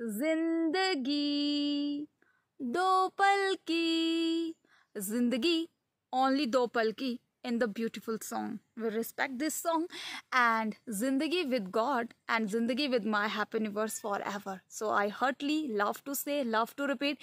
Zindagi, दो पल की जिंदगी only do pal ki in the beautiful song we respect this song and zindagi with god and zindagi with my happy universe forever so i heartily love to say love to repeat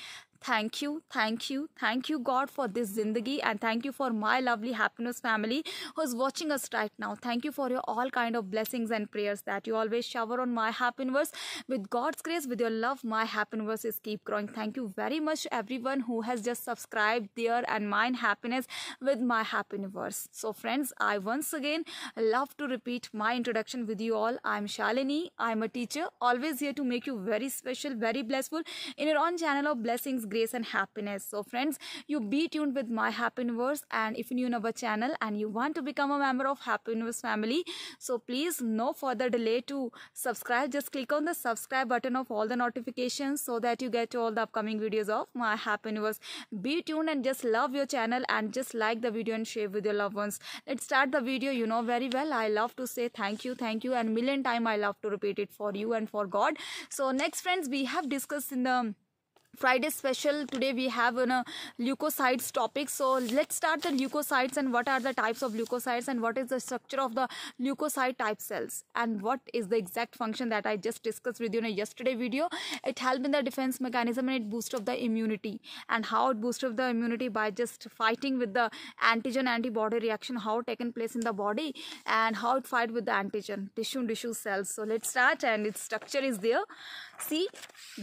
thank you thank you thank you god for this zindagi and thank you for my lovely happiness family who's watching us right now thank you for your all kind of blessings and prayers that you always shower on my happiness. with god's grace with your love my happiness is keep growing thank you very much everyone who has just subscribed there and mine happiness with my happiness. so friends i once again love to repeat my introduction with you all i'm shalini i'm a teacher always here to make you very special very blissful in your own channel of blessings grace and happiness so friends you be tuned with my happy universe and if you're new in our channel and you want to become a member of happy universe family so please no further delay to subscribe just click on the subscribe button of all the notifications so that you get all the upcoming videos of my happy universe be tuned and just love your channel and just like the video and share with your loved ones let's start the video you know very well i love to say thank you thank you and million time i love to repeat it for you and for god so next friends we have discussed in the Friday special. Today we have a know leukocytes topic. So let's start the leukocytes and what are the types of leukocytes and what is the structure of the leukocyte type cells and what is the exact function that I just discussed with you in a yesterday video. It helps in the defense mechanism and it boost of the immunity and how it boost of the immunity by just fighting with the antigen antibody reaction how taken place in the body and how it fight with the antigen tissue tissue cells. So let's start and its structure is there. See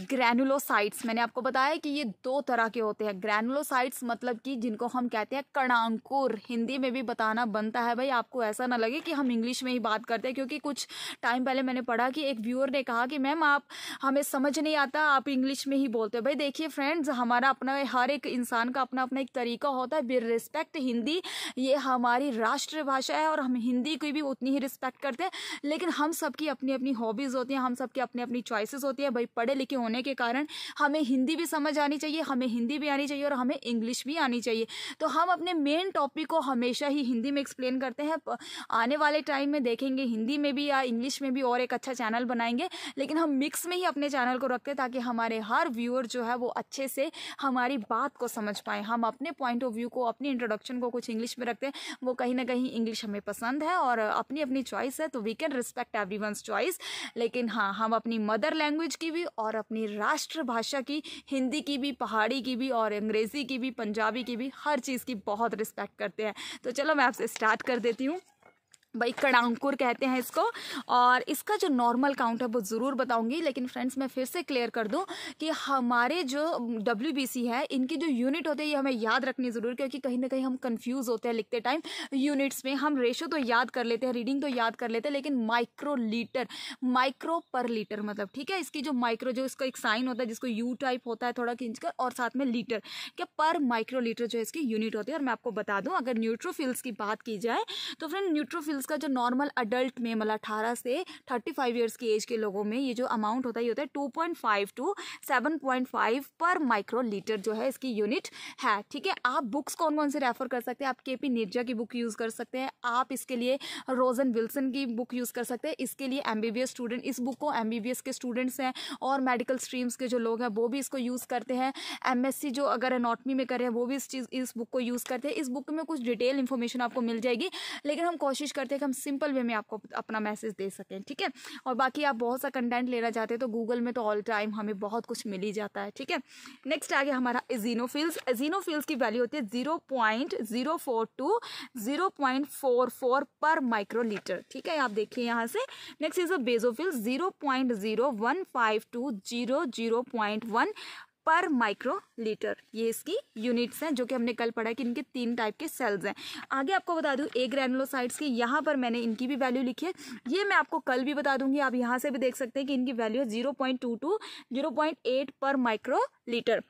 granulocytes. many आपको बताया कि ये दो तरह के होते हैं granulocytes मतलब कि जिनको हम कहते हैं कणांकुर हिंदी में भी बताना बनता है भाई आपको ऐसा ना लगे कि हम इंग्लिश में ही बात करते हैं क्योंकि कुछ टाइम पहले मैंने पढ़ा कि एक व्यूअर ने कहा कि मैम आप हमें समझ नहीं आता आप इंग्लिश में ही बोलते हो भाई देखिए फ्रेंड्स हमारा अपना हर एक इंसान का अपना अपना एक तरीका होता है बिर रिस्पेक्ट हिंदी ये हमारी राष्ट्रभाषा है और हम हिंदी की भी उतनी ही रिस्पेक्ट करते हैं लेकिन हम सबकी अपनी अपनी हॉबीज़ होती हैं हम सबकी अपनी अपनी चॉइसिस होती है भाई पढ़े लिखे होने के कारण हमें हिंदी हिंदी भी समझ आनी चाहिए हमें हिंदी भी आनी चाहिए और हमें इंग्लिश भी आनी चाहिए तो हम अपने मेन टॉपिक को हमेशा ही हिंदी में एक्सप्लेन करते हैं आने वाले टाइम में देखेंगे हिंदी में भी या इंग्लिश में भी और एक अच्छा चैनल बनाएंगे लेकिन हम मिक्स में ही अपने चैनल को रखते हैं ताकि हमारे हर व्यूअर जो है वो अच्छे से हमारी बात को समझ पाएँ हम अपने पॉइंट ऑफ व्यू को अपनी इंट्रोडक्शन को कुछ इंग्लिश में रखते हैं वो कहीं ना कहीं इंग्लिश हमें पसंद है और अपनी अपनी चॉइस है तो we can respect every choice लेकिन हाँ हम अपनी मदर लैंग्वेज की भी और अपनी राष्ट्रभाषा की हिंदी की भी पहाड़ी की भी और अंग्रेज़ी की भी पंजाबी की भी हर चीज़ की बहुत रिस्पेक्ट करते हैं तो चलो मैं आपसे स्टार्ट कर देती हूँ भाई कड़ांकुर कहते हैं इसको और इसका जो नॉर्मल काउंट है वो ज़रूर बताऊंगी लेकिन फ्रेंड्स मैं फिर से क्लियर कर दूं कि हमारे जो डब्ल्यू है इनकी जो यूनिट होते हैं ये हमें याद रखनी ज़रूर क्योंकि कहीं ना कहीं हम कंफ्यूज होते हैं लिखते टाइम यूनिट्स में हम रेशो तो याद कर लेते हैं रीडिंग तो याद कर लेते हैं लेकिन microlitre micro per litre मतलब ठीक है इसकी जो माइक्रो जो इसका एक साइन होता है जिसको यू टाइप होता है थोड़ा खींच कर और साथ में लीटर क्या पर माइक्रो लीटर जो इसकी यूनिट होती है और मैं आपको बता दूँ अगर न्यूट्रोफिल्स की बात की जाए तो फ्रेंड न्यूट्रोफिल पिल्स का जो नॉर्मल अडल्ट में मतलब अठारह से थर्टी फाइव ईयर्स की एज के लोगों में ये जो अमाउंट होता है ये होता है two point five two seven point five per microlitre जो है इसकी यूनिट है ठीक है आप बुक्स कौन कौन से रेफर कर सकते हैं आप के पी निर्जा की बुक यूज़ कर सकते हैं आप इसके लिए रोजन विल्सन की बुक यूज़ कर सकते हैं इसके लिए एम स्टूडेंट इस बुक को एम के स्टूडेंट्स हैं और मेडिकल स्ट्रीम्स के जो लोग हैं वो भी इसको यूज़ करते हैं एम जो अगर एनॉटमी में करें वो भी इस चीज़ इस बुक को यूज़ करते हैं इस बुक में कुछ डिटेल इन्फॉर्मेशन आपको मिल जाएगी लेकिन हम कोशिश करते चाहते हैं कि हम सिंपल वे में आपको अपना मैसेज दे सकें ठीक है और बाकी आप बहुत सा कंटेंट लेना चाहते हैं तो गूगल में तो ऑल टाइम हमें बहुत कुछ मिल ही जाता है ठीक है नेक्स्ट आगे हमारा एजीनोफिल्स एजीनोफिल्स की वैल्यू होती है zero point zero four two zero point four four per microlitre ठीक है आप देखिए यहाँ से next is a basophils zero point zero one five two zero zero point one per microlitre ये इसकी यूनिट्स हैं जो कि हमने कल पढ़ा कि इनके तीन टाइप के सेल्स हैं आगे आपको बता दूं ए ग्रैनुलोसाइट्स की यहाँ पर मैंने इनकी भी वैल्यू लिखी है ये मैं आपको कल भी बता दूंगी आप यहाँ से भी देख सकते हैं कि इनकी वैल्यू है zero point two two zero point eight per microlitre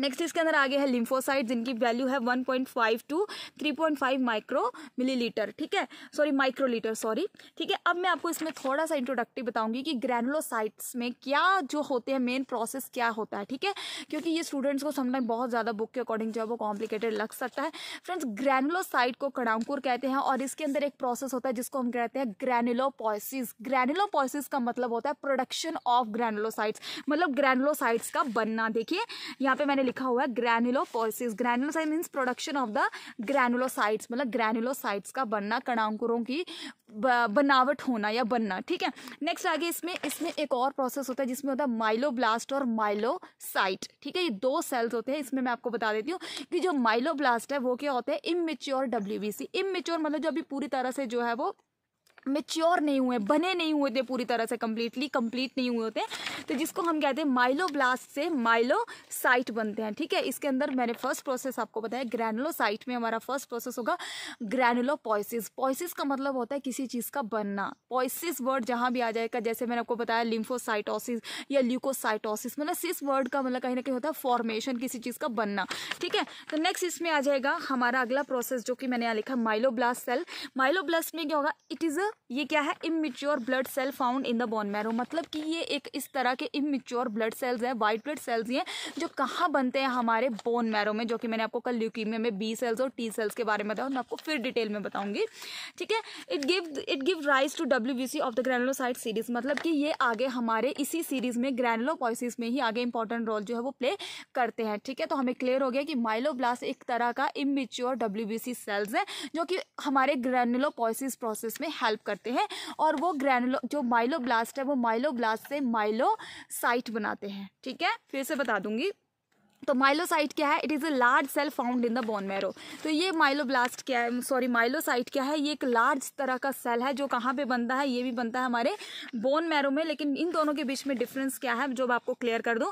next इसके अंदर आगे है लिम्फोसाइड जिनकी वैल्यू है 1.5 टू 3.5 माइक्रो मिलीलीटर ठीक है सॉरी माइक्रोलीटर सॉरी ठीक है अब मैं आपको इसमें थोड़ा सा इंट्रोडक्टिव बताऊंगी कि ग्रैनुलोसाइट्स में क्या जो होते हैं मेन प्रोसेस क्या होता है ठीक है क्योंकि ये स्टूडेंट्स को समझना बहुत ज़्यादा बुक के अकॉर्डिंग जो है वो कॉम्प्लिकेटेड लग सकता है फ्रेंड्स ग्रैनुलोसाइट को कड़ांकुर कहते हैं और इसके अंदर एक प्रोसेस होता है जिसको हम कहते हैं ग्रैनुलोपोसिस ग्रैनुलोपोसिस का मतलब होता है प्रोडक्शन ऑफ ग्रैनुलोसाइट्स मतलब ग्रैनुलोसाइट्स का बनना देखिए यहाँ पे मैंने लिखा हुआ है granulopoiesis granulocyte means production of the granulocytes मतलब ग्रैनुलोसाइट्स का बनना कणांकुरों की बनावट होना या बनना ठीक है नेक्स्ट आगे इसमें इसमें एक और प्रोसेस होता है जिसमें होता है माइलोब्लास्ट और माइलोसाइट ठीक है ये दो सेल्स होते हैं इसमें मैं आपको बता देती हूँ कि जो माइलोब्लास्ट है वो क्या होता है इमेच्योर डब्ल्यू बी सी मतलब जो अभी पूरी तरह से जो है वो मेच्योर नहीं हुए बने नहीं हुए थे पूरी तरह से कम्प्लीटली कंप्लीट नहीं हुए होते तो जिसको हम कहते हैं माइलोब्लास्ट से माइलोसाइट बनते हैं ठीक है इसके अंदर मैंने फर्स्ट प्रोसेस आपको बताया ग्रैनुलोसाइट में हमारा फर्स्ट प्रोसेस होगा ग्रैनुलोपोइसिस पॉइसिस का मतलब होता है किसी चीज़ का बनना पॉइसिस वर्ड जहाँ भी आ जाएगा जैसे मैंने आपको बताया लिम्फोसाइटोसिस या ल्यूकोसाइटोसिस मतलब सिस वर्ड का मतलब कहीं ना कहीं होता है फॉर्मेशन किसी चीज़ का बनना ठीक है तो नेक्स्ट इसमें आ जाएगा हमारा अगला प्रोसेस जो कि मैंने यहाँ लिखा माइलोब्लास्ट सेल माइलोब्लास्ट में क्या होगा इट इज़ अ ये क्या है immature blood cell found in the bone marrow मतलब कि ये एक इस तरह के इमेच्योर ब्लड सेल्स हैं वाइट ब्लड सेल्स हैं जो कहाँ बनते हैं हमारे बोन मैरो में जो कि मैंने आपको कल ल्यूकीमिया में बी सेल्स और टी सेल्स के बारे में बताया मैं आपको फिर डिटेल में बताऊंगी ठीक है it give it give rise to W of the granulocyte series मतलब कि ये आगे हमारे इसी सीरीज में पॉइसिस में ही आगे इंपॉर्टेंट रोल जो है वो प्ले करते हैं ठीक है तो हमें क्लियर हो गया कि माइलोब्लास्ट एक तरह का इमेच्योर डब्ल्यू सेल्स है जो कि हमारे पॉइसिस प्रोसेस में हेल्प हेल्प करते हैं और वो ग्रैनुलो जो माइलोब्लास्ट है वो माइलोब्लास्ट से माइलोसाइट बनाते हैं ठीक है फिर से बता दूंगी तो माइलोसाइट क्या है it is a large cell found in the bone marrow तो ये माइलोब्लास्ट क्या है सॉरी माइलोसाइट क्या है ये एक लार्ज तरह का सेल है जो कहाँ पे बनता है ये भी बनता है हमारे बोन मैरो में लेकिन इन दोनों के बीच में डिफरेंस क्या है जो मैं आपको क्लियर कर दूँ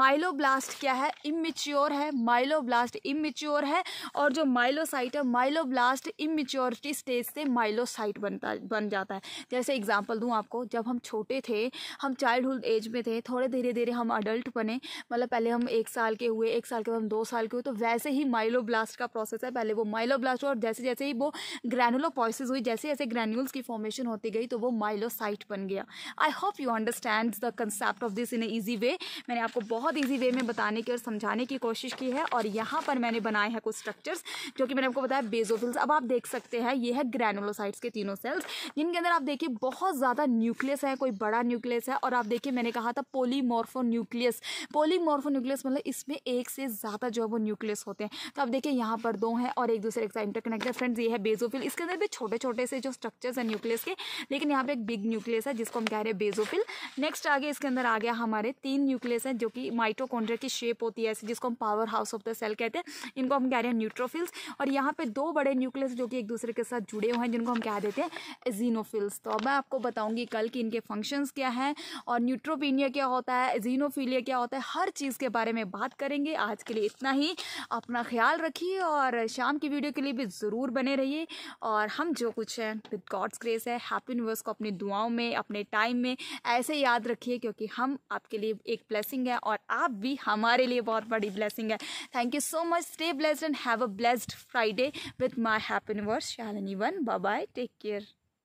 माइलोब्लास्ट क्या है इमेच्योर है माइलोब्लास्ट इमेच्योर है और जो माइलोसाइट है माइलोब्लास्ट इमेच्योरिटी स्टेज से माइलोसाइट बनता बन जाता है जैसे एग्जाम्पल दूँ आपको जब हम छोटे थे हम चाइल्डहुड एज में थे थोड़े धीरे धीरे हम अडल्ट बने मतलब पहले हम एक साल के हुए एक साल के बाद दो साल के हुए तो वैसे ही माइलोब्लास्ट का प्रोसेस है पहले वो माइलोब्लास्ट हुआ और जैसे जैसे ही वो ग्रैनुलोपॉइसिस हुई जैसे जैसे ग्रैन्यूल्स की फॉर्मेशन होती गई तो वो माइलोसाइट बन गया I hope you understand the concept of this in easy way मैंने आपको बहुत ईजी वे में बताने की और समझाने की कोशिश की है और यहाँ पर मैंने बनाए हैं कुछ स्ट्रक्चर्स जो कि मैंने आपको बताया बेजोफिल्स अब आप देख सकते हैं ये है ग्रैनुलोसाइट्स के तीनों सेल्स जिनके अंदर आप देखिए बहुत ज़्यादा न्यूक्लियस है कोई बड़ा न्यूक्लियस है और आप देखिए मैंने कहा था पोलीमोर्फो न्यूक्लियस पोलीमोर्फो न्यूक्लियस मतलब इसमें में एक से ज़्यादा जो है वो न्यूक्लियस होते हैं तो अब देखिए यहाँ पर दो हैं और एक दूसरे के साथ इंटरकनेक्टेड फ्रेंड्स ये है बेजोफिल इसके अंदर भी छोटे छोटे से जो स्ट्रक्चर्स हैं न्यूक्लियस के लेकिन यहाँ पर एक बिग न्यूक्लियस है जिसको हम कह रहे हैं बेजोफिल नेक्स्ट आगे इसके अंदर आ गया हमारे तीन न्यूक्लियस हैं जो कि माइटोकॉन्ड्रिया की शेप होती है ऐसे जिसको हम power house of the cell कहते हैं इनको हम कह रहे हैं न्यूट्रोफिल्स और यहाँ पर दो बड़े न्यूक्लियस जो कि एक दूसरे के साथ जुड़े हुए हैं जिनको हम कह देते हैं जीनोफिल्स तो अब मैं आपको बताऊंगी कल कि इनके फंक्शंस क्या हैं और न्यूट्रोपीनिया क्या होता है जीनोफीलिया क्या होता है हर चीज़ के बारे में बात करें करेंगे आज के लिए इतना ही अपना ख्याल रखिए और शाम की वीडियो के लिए भी ज़रूर बने रहिए और हम जो कुछ हैं विद गॉड्स ग्रेस है हैप्पी यूनिवर्स को अपनी दुआओं में अपने टाइम में ऐसे याद रखिए क्योंकि हम आपके लिए एक ब्लेसिंग है और आप भी हमारे लिए बहुत बड़ी ब्लेसिंग है thank you so much stay blessed and have a blessed Friday with my happy universe Shalini one bye take care